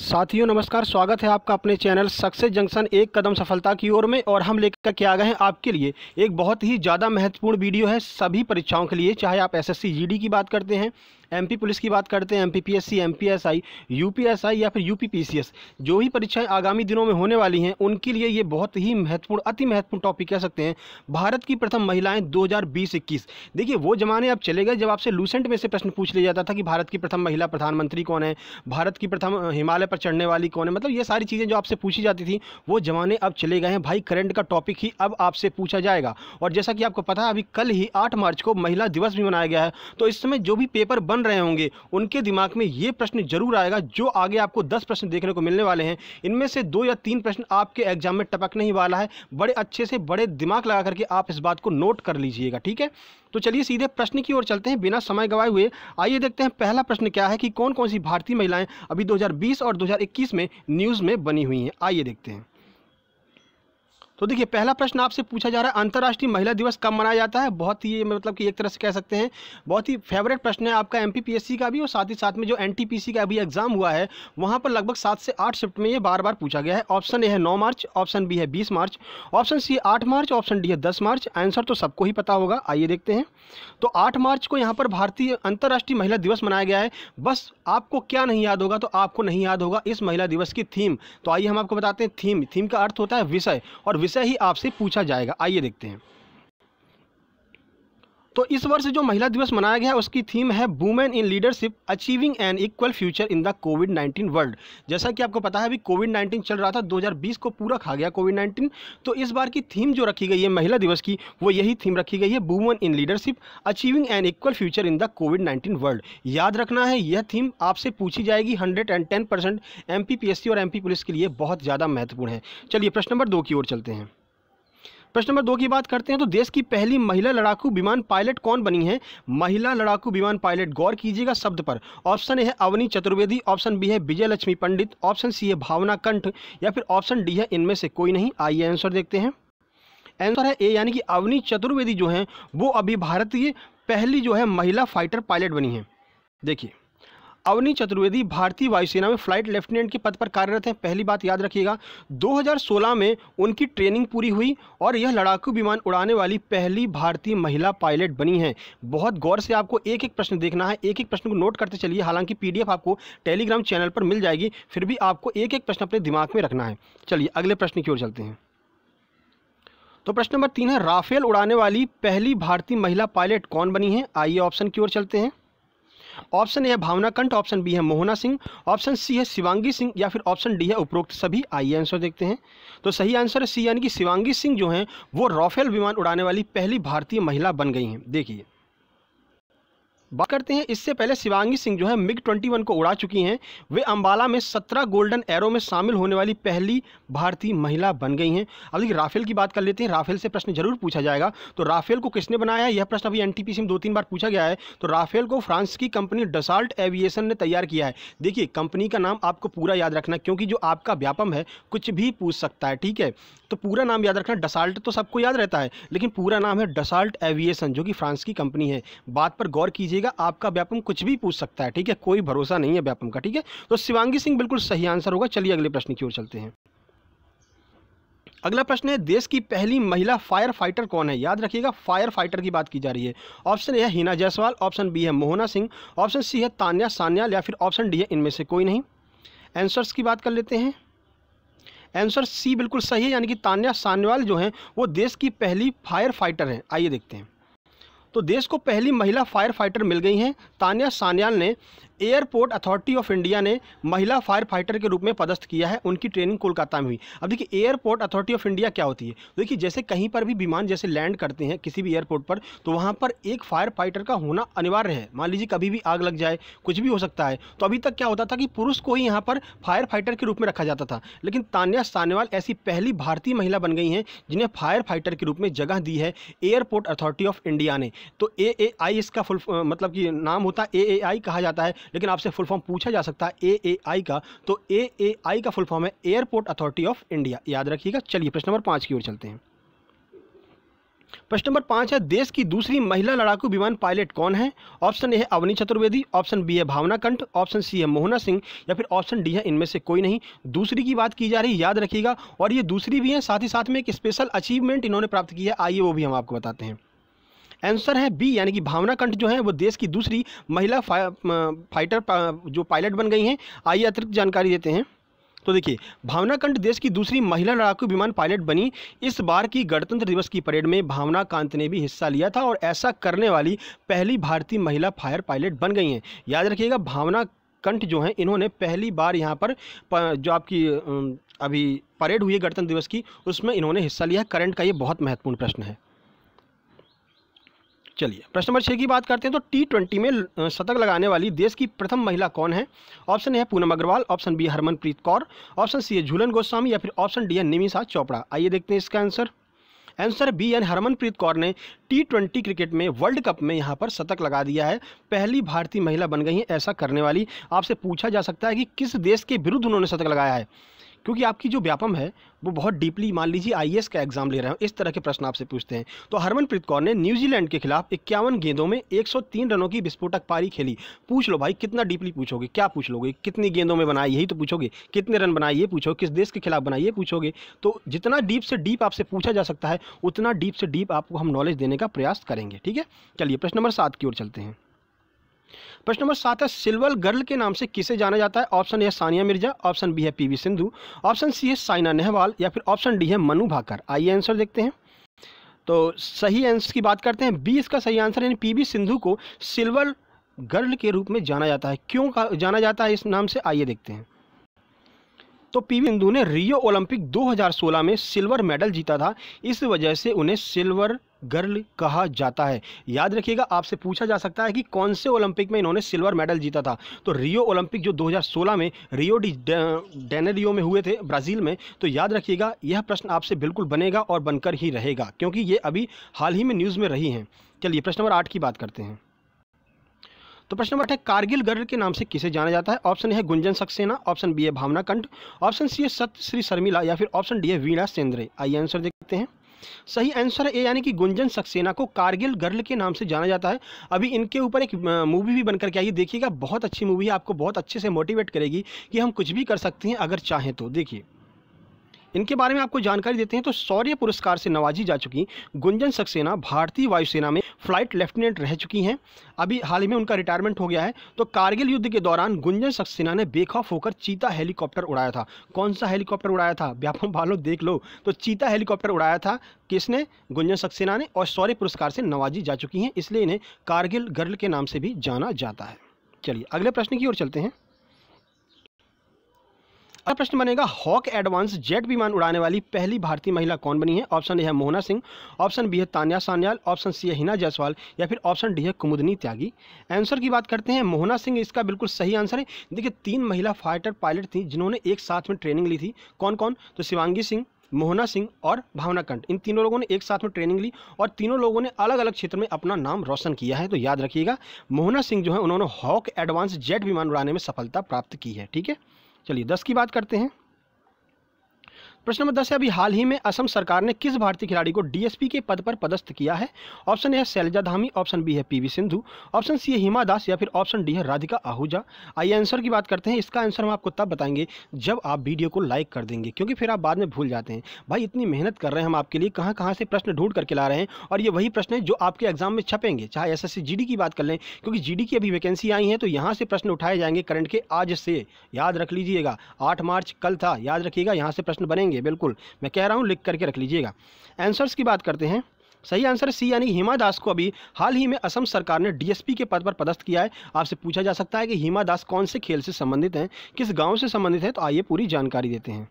साथियों नमस्कार स्वागत है आपका अपने चैनल सक्सेस जंक्शन एक कदम सफलता की ओर में और हम लेकर के आ गए हैं आपके लिए एक बहुत ही ज़्यादा महत्वपूर्ण वीडियो है सभी परीक्षाओं के लिए चाहे आप एसएससी जीडी की बात करते हैं एमपी पुलिस की बात करते हैं एमपीपीएससी एमपीएसआई यूपीएसआई या फिर यूपीपीसीएस जो भी परीक्षाएं आगामी दिनों में होने वाली हैं उनके लिए ये बहुत ही महत्वपूर्ण अति महत्वपूर्ण टॉपिक कह सकते हैं भारत की प्रथम महिलाएं दो हज़ार देखिए वो जमाने अब चले गए जब आपसे लूसेंट में से प्रश्न पूछ लिया जाता था कि भारत की प्रथम महिला प्रधानमंत्री कौन है भारत की प्रथम हिमालय पर चढ़ने वाली कौन है मतलब ये सारी चीज़ें जो आपसे पूछी जाती थी वो जमाने अब चले गए हैं भाई करंट का टॉपिक ही अब आपसे पूछा जाएगा और जैसा कि आपको पता है अभी कल ही आठ मार्च को महिला दिवस भी मनाया गया है तो इस समय जो भी पेपर बन बन रहे होंगे उनके दिमाग में ये प्रश्न जरूर आएगा जो आगे आपको दस प्रश्न देखने को मिलने वाले हैं इनमें से दो या तीन प्रश्न आपके एग्जाम में टपकने ही वाला है बड़े अच्छे से बड़े दिमाग लगा करके आप इस बात को नोट कर लीजिएगा ठीक है तो चलिए सीधे प्रश्न की ओर चलते हैं बिना समय गवाए हुए आइए देखते हैं पहला प्रश्न क्या है कि कौन कौन सी भारतीय महिलाएं अभी 2020 और 2021 में न्यूज़ में बनी हुई हैं आइए देखते हैं तो देखिए पहला प्रश्न आपसे पूछा जा रहा है अंतर्राष्ट्रीय महिला दिवस कब मनाया जाता है बहुत ही मतलब कि एक तरह से कह सकते हैं बहुत ही फेवरेट प्रश्न है आपका एम का भी और साथ ही साथ में जो एन का भी एग्जाम हुआ है वहाँ पर लगभग सात से आठ शिफ्ट में ये बार बार पूछा गया है ऑप्शन ए है नौ मार्च ऑप्शन बी है बीस मार्च ऑप्शन सी आठ मार्च ऑप्शन डी है दस मार्च आंसर तो सबको ही पता होगा आइए देखते हैं तो आठ मार्च को यहाँ पर भारतीय अंतर्राष्ट्रीय महिला दिवस मनाया गया है बस आपको क्या नहीं याद होगा तो आपको नहीं याद होगा इस महिला दिवस की थीम तो आइए हम आपको बताते हैं थीम थीम का अर्थ होता है विषय और विषय ही आपसे पूछा जाएगा आइए देखते हैं तो इस वर्ष जो महिला दिवस मनाया गया उसकी थीम है women in leadership achieving an equal future in the COVID 19 world जैसा कि आपको पता है अभी कोविड 19 चल रहा था 2020 को पूरा खा गया कोविड 19 तो इस बार की थीम जो रखी गई है महिला दिवस की वो यही थीम रखी गई है women in leadership achieving an equal future in the COVID nineteen world याद रखना है यह थीम आपसे पूछी जाएगी hundred and ten percent M और एम पुलिस के लिए बहुत ज़्यादा महत्वपूर्ण है चलिए प्रश्न नंबर दो की ओर चलते हैं प्रश्न नंबर दो की बात करते हैं तो देश की पहली महिला लड़ाकू विमान पायलट कौन बनी है महिला लड़ाकू विमान पायलट गौर कीजिएगा शब्द पर ऑप्शन ए है अवनी चतुर्वेदी ऑप्शन बी है विजय लक्ष्मी पंडित ऑप्शन सी है भावना कंठ या फिर ऑप्शन डी है इनमें से कोई नहीं आइए आंसर देखते हैं आंसर है ए यानी कि अवनी चतुर्वेदी जो है वो अभी भारतीय पहली जो है महिला फाइटर पायलट बनी है देखिए अवनी चतुर्वेदी भारतीय वायुसेना में फ्लाइट लेफ्टिनेंट के पद पर कार्यरत हैं पहली बात याद रखिएगा 2016 में उनकी ट्रेनिंग पूरी हुई और यह लड़ाकू विमान उड़ाने वाली पहली भारतीय महिला पायलट बनी हैं बहुत गौर से आपको एक एक प्रश्न देखना है एक एक प्रश्न को नोट करते चलिए हालांकि पी आपको टेलीग्राम चैनल पर मिल जाएगी फिर भी आपको एक एक प्रश्न अपने दिमाग में रखना है चलिए अगले प्रश्न की ओर चलते हैं तो प्रश्न नंबर तीन है राफेल उड़ाने वाली पहली भारतीय महिला पायलट कौन बनी है आइए ऑप्शन की ओर चलते हैं ऑप्शन ए है भावना कंठ ऑप्शन बी है मोहना सिंह ऑप्शन सी है शिवांगी सिंह या फिर ऑप्शन डी है उपरोक्त सभी आइए आंसर देखते हैं तो सही आंसर है सी यानी कि शिवांगी सिंह जो हैं वो राफेल विमान उड़ाने वाली पहली भारतीय महिला बन गई हैं देखिए बात करते हैं इससे पहले शिवांगी सिंह जो है मिग 21 को उड़ा चुकी हैं वे अंबाला में 17 गोल्डन एरो में शामिल होने वाली पहली भारतीय महिला बन गई हैं अब देखिए राफेल की बात कर लेते हैं राफेल से प्रश्न जरूर पूछा जाएगा तो राफेल को किसने बनाया यह प्रश्न अभी एनटीपीसी में दो तीन बार पूछा गया है तो राफेल को फ्रांस की कंपनी डसाल्ट एविएशन ने तैयार किया है देखिए कंपनी का नाम आपको पूरा याद रखना क्योंकि जो आपका व्यापम है कुछ भी पूछ सकता है ठीक है तो पूरा नाम याद रखना डसाल्ट तो सबको याद रहता है लेकिन पूरा नाम है डसाल्ट एविएशन जो कि फ्रांस की कंपनी है बात पर गौर कीजिएगा आपका व्यापम कुछ भी पूछ सकता है ठीक है कोई भरोसा नहीं है व्यापम का ठीक है तो शिवांगी सिंह बिल्कुल सही आंसर होगा चलिए अगले प्रश्न की ओर चलते हैं अगला प्रश्न है देश की पहली महिला फायर फाइटर कौन है याद रखिएगा फायर फाइटर की बात की जा रही है ऑप्शन ए है हिना जायसवाल ऑप्शन बी है मोहना सिंह ऑप्शन सी है तान्या सान्याल या फिर ऑप्शन डी है इनमें से कोई नहीं आंसर्स की बात कर लेते हैं आंसर सी बिल्कुल सही है यानी कि तान्या सान्यवाल जो हैं वो देश की पहली फायर फाइटर हैं आइए देखते हैं तो देश को पहली महिला फायर फाइटर मिल गई हैं तान्या सान्याल ने एयरपोर्ट अथॉरिटी ऑफ इंडिया ने महिला फायर फाइटर के रूप में पदस्थ किया है उनकी ट्रेनिंग कोलकाता में हुई अब देखिए एयरपोर्ट अथॉरिटी ऑफ इंडिया क्या होती है देखिए जैसे कहीं पर भी विमान जैसे लैंड करते हैं किसी भी एयरपोर्ट पर तो वहाँ पर एक फायर फाइटर का होना अनिवार्य है मान लीजिए कभी भी आग लग जाए कुछ भी हो सकता है तो अभी तक क्या होता था कि पुरुष को ही यहाँ पर फायर फाइटर के रूप में रखा जाता था लेकिन तान्या सानेवाल ऐसी पहली भारतीय महिला बन गई हैं जिन्हें फायर फाइटर के रूप में जगह दी है एयरपोर्ट अथॉरिटी ऑफ इंडिया ने तो ए ए आई इसका फुल मतलब कि नाम होता है ए ए आई कहा जाता है लेकिन आपसे फुल फॉर्म पूछा जा सकता है ए ए आई का तो ए ए आई का फुल फॉर्म है एयरपोर्ट अथॉरिटी ऑफ इंडिया याद रखिएगा चलिए प्रश्न नंबर पाँच की ओर चलते हैं प्रश्न नंबर पाँच है देश की दूसरी महिला लड़ाकू विमान पायलट कौन है ऑप्शन ए है अवनी चतुर्वेदी ऑप्शन बी है भावना कंठ ऑप्शन सी है मोहना सिंह या फिर ऑप्शन डी है इनमें से कोई नहीं दूसरी की बात की जा रही याद रखिएगा और ये दूसरी भी है साथ ही साथ में एक स्पेशल अचीवमेंट इन्होंने प्राप्त किया आइए वो भी हम आपको बताते हैं आंसर है बी यानी कि भावना कंठ जो है वो देश की दूसरी महिला फा, फाइटर पा, जो पायलट बन गई हैं आइए अतिरिक्त जानकारी देते हैं तो देखिए भावना कंठ देश की दूसरी महिला लड़ाकू विमान पायलट बनी इस बार की गणतंत्र दिवस की परेड में भावना कांत ने भी हिस्सा लिया था और ऐसा करने वाली पहली भारतीय महिला फायर पायलट बन गई हैं याद रखिएगा भावना कंठ जो हैं इन्होंने पहली बार यहाँ पर जो आपकी अभी परेड हुई गणतंत्र दिवस की उसमें इन्होंने हिस्सा लिया करंट का ये बहुत महत्वपूर्ण प्रश्न है चलिए प्रश्न नंबर छः की बात करते हैं तो टी ट्वेंटी में शतक लगाने वाली देश की प्रथम महिला कौन है ऑप्शन है Poonam Agarwal option B Harmanpreet Kaur option C है झूलन गोस्वामी या फिर ऑप्शन डी है निमिषा चोपड़ा आइए देखते हैं इसका answer answer B and Harmanpreet Kaur ने टी ट्वेंटी क्रिकेट में वर्ल्ड कप में यहाँ पर शतक लगा दिया है पहली भारतीय महिला बन गई हैं ऐसा करने वाली आपसे पूछा जा सकता है कि किस देश के विरुद्ध उन्होंने शतक लगाया है क्योंकि आपकी जो व्यापम है वो बहुत डीपली मान लीजिए आई e का एग्जाम ले रहे हैं इस तरह के प्रश्न आपसे पूछते हैं तो हरमनप्रीत कौर ने न्यूजीलैंड के खिलाफ इक्यावन गेंदों में 103 रनों की विस्फोटक पारी खेली पूछ लो भाई कितना डीपली पूछोगे क्या पूछ लोगे कितनी गेंदों में बनाए यही तो पूछोगे कितने रन बनाए ये पूछोगे किस देश के खिलाफ बनाए ये पूछोगे तो जितना डीप से डीप आपसे पूछा जा सकता है उतना डीप से डीप आपको हम नॉलेज देने का प्रयास करेंगे ठीक है चलिए प्रश्न नंबर सात की ओर चलते हैं प्रश्न नंबर सात है सिल्वर गर्ल के नाम से किसे जाना जाता है ऑप्शन ए है सानिया मिर्जा ऑप्शन बी है पीवी सिंधु ऑप्शन सी है साइना नेहवाल या फिर ऑप्शन डी है मनु भाकर आइए आंसर देखते हैं तो सही आंसर की बात करते हैं बी इसका सही आंसर यानी वी सिंधु को सिल्वर गर्ल के रूप में जाना जाता है क्यों जाना जाता है इस नाम से आइए देखते हैं तो पीवी सिंधु ने रियो ओलंपिक 2016 में सिल्वर मेडल जीता था इस वजह से उन्हें सिल्वर गर्ल कहा जाता है याद रखिएगा आपसे पूछा जा सकता है कि कौन से ओलंपिक में इन्होंने सिल्वर मेडल जीता था तो रियो ओलंपिक जो 2016 में रियो डी डेनेरियो में हुए थे ब्राज़ील में तो याद रखिएगा यह प्रश्न आपसे बिल्कुल बनेगा और बनकर ही रहेगा क्योंकि ये अभी हाल ही में न्यूज़ में रही हैं चलिए प्रश्न नंबर आठ की बात करते हैं तो प्रश्न नंबर है कारगिल गर्ल के नाम से किसे जाना जाता है ऑप्शन है गुंजन सक्सेना ऑप्शन बी है भावना कंठ ऑप्शन सी है सत्य श्री शर्मिला या फिर ऑप्शन डी है वीणा सेंद्रे आइए आंसर देखते हैं सही आंसर है ए यानी कि गुंजन सक्सेना को कारगिल गर्ल के नाम से जाना जाता है अभी इनके ऊपर एक मूवी भी बनकर के आइए देखिएगा बहुत अच्छी मूवी है आपको बहुत अच्छे से मोटिवेट करेगी कि हम कुछ भी कर सकते हैं अगर चाहें तो देखिए इनके बारे में आपको जानकारी देते हैं तो शौर्य पुरस्कार से नवाजी जा चुकी गुंजन सक्सेना भारतीय वायुसेना में फ्लाइट लेफ्टिनेंट रह चुकी हैं अभी हाल ही में उनका रिटायरमेंट हो गया है तो कारगिल युद्ध के दौरान गुंजन सक्सेना ने बेखौफ होकर चीता हेलीकॉप्टर उड़ाया था कौन सा हेलीकॉप्टर उड़ाया था व्यापम भालो देख लो तो चीता हेलीकॉप्टर उड़ाया था किसने गुंजन सक्सेना ने और शौर्य पुरस्कार से नवाजी जा चुकी हैं इसलिए इन्हें कारगिल गर्ल के नाम से भी जाना जाता है चलिए अगले प्रश्न की ओर चलते हैं अगला प्रश्न बनेगा हॉक एडवांस जेट विमान उड़ाने वाली पहली भारतीय महिला कौन बनी है ऑप्शन ए है मोहना सिंह ऑप्शन बी है तान्या सान्याल ऑप्शन सी है हिना जायसवाल या फिर ऑप्शन डी है कुमुदनी त्यागी आंसर की बात करते हैं मोहना सिंह इसका बिल्कुल सही आंसर है देखिए तीन महिला फाइटर पायलट थी जिन्होंने एक साथ में ट्रेनिंग ली थी कौन कौन तो शिवांगी सिंह मोहना सिंह और भावना कंठ इन तीनों लोगों ने एक साथ में ट्रेनिंग ली और तीनों लोगों ने अलग अलग क्षेत्र में अपना नाम रोशन किया है तो याद रखिएगा मोहना सिंह जो है उन्होंने हॉक एडवांस जेट विमान उड़ाने में सफलता प्राप्त की है ठीक है चलिए दस की बात करते हैं प्रश्न नंबर दस है अभी हाल ही में असम सरकार ने किस भारतीय खिलाड़ी को डीएसपी के पद पर पदस्थ किया है ऑप्शन ए है शैलजा धामी ऑप्शन बी है पीवी सिंधु ऑप्शन सी है हिमा दास या फिर ऑप्शन डी है राधिका आहूजा आइए आंसर की बात करते हैं इसका आंसर हम आपको तब बताएंगे जब आप वीडियो को लाइक कर देंगे क्योंकि फिर आप बाद में भूल जाते हैं भाई इतनी मेहनत कर रहे हैं हम आपके लिए कहाँ कहाँ से प्रश्न ढूंढ करके ला रहे हैं और ये वही प्रश्न है जो आपके एग्जाम में छपेंगे चाहे एस एस की बात कर लें क्योंकि जी की अभी वैकेंसी आई है तो यहाँ से प्रश्न उठाए जाएंगे करंट के आज से याद रख लीजिएगा आठ मार्च कल था याद रखिएगा यहाँ से प्रश्न बनेंगे करेंगे बिल्कुल मैं कह रहा हूँ लिख करके रख लीजिएगा आंसर्स की बात करते हैं सही आंसर सी यानी हिमा दास को अभी हाल ही में असम सरकार ने डीएसपी के पद पर पदस्थ किया है आपसे पूछा जा सकता है कि हिमा दास कौन से खेल से संबंधित हैं किस गांव से संबंधित है तो आइए पूरी जानकारी देते हैं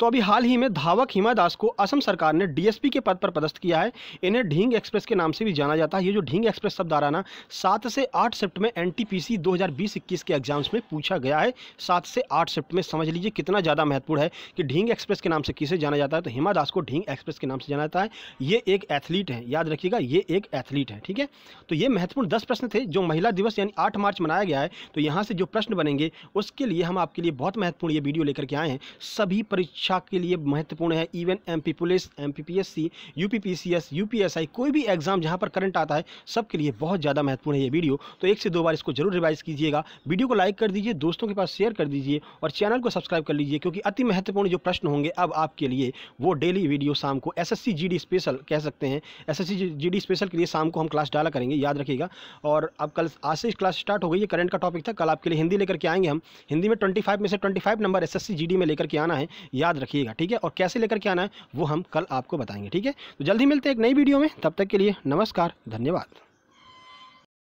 तो अभी हाल ही में धावक हिमा दास को असम सरकार ने डीएसपी के पद पर पदस्थ किया है इन्हें ढींग एक्सप्रेस के नाम से भी जाना जाता है ये जो ढींग एक्सप्रेस शब्द आ रहा ना सात से आठ शिफ्ट में एन टी पी सी दो हज़ार बीस इक्कीस के एग्जाम्स में पूछा गया है सात से आठ शिफ्ट में समझ लीजिए कितना ज़्यादा महत्वपूर्ण है कि ढींग एक्सप्रेस के नाम से किसे जाना जाता है तो हिमा दास को ढींग एक्सप्रेस के नाम से जाना जाता है ये एक एथलीट है याद रखिएगा ये एक एथलीट है ठीक है तो ये महत्वपूर्ण दस प्रश्न थे जो महिला दिवस यानी आठ मार्च मनाया गया है तो यहाँ से जो प्रश्न बनेंगे उसके लिए हम आपके लिए बहुत महत्वपूर्ण ये वीडियो लेकर के आए हैं सभी परीक्षा परीक्षा के लिए महत्वपूर्ण है even MP police MPPSC UPPCS UPSI कोई भी एग्जाम जहाँ पर करंट आता है सबके लिए बहुत ज़्यादा महत्वपूर्ण है ये वीडियो तो एक से दो बार इसको जरूर रिवाइज कीजिएगा वीडियो को लाइक कर दीजिए दोस्तों के पास शेयर कर दीजिए और चैनल को सब्सक्राइब कर लीजिए क्योंकि अति महत्वपूर्ण जो प्रश्न होंगे अब आपके लिए वो डेली वीडियो शाम को एस एस स्पेशल कह सकते हैं एस एस स्पेशल के लिए शाम को हम क्लास डाला करेंगे याद रखिएगा और अब कल आज से क्लास स्टार्ट हो गई है करंट का टॉपिक था कल आपके लिए हिंदी लेकर के आएंगे हम हिंदी में ट्वेंटी में से ट्वेंटी नंबर एस एस में लेकर के आना है याद रखिएगा ठीक है और कैसे लेकर के आना है वो हम कल आपको बताएंगे ठीक है तो जल्दी मिलते हैं एक नई वीडियो में तब तक के लिए नमस्कार धन्यवाद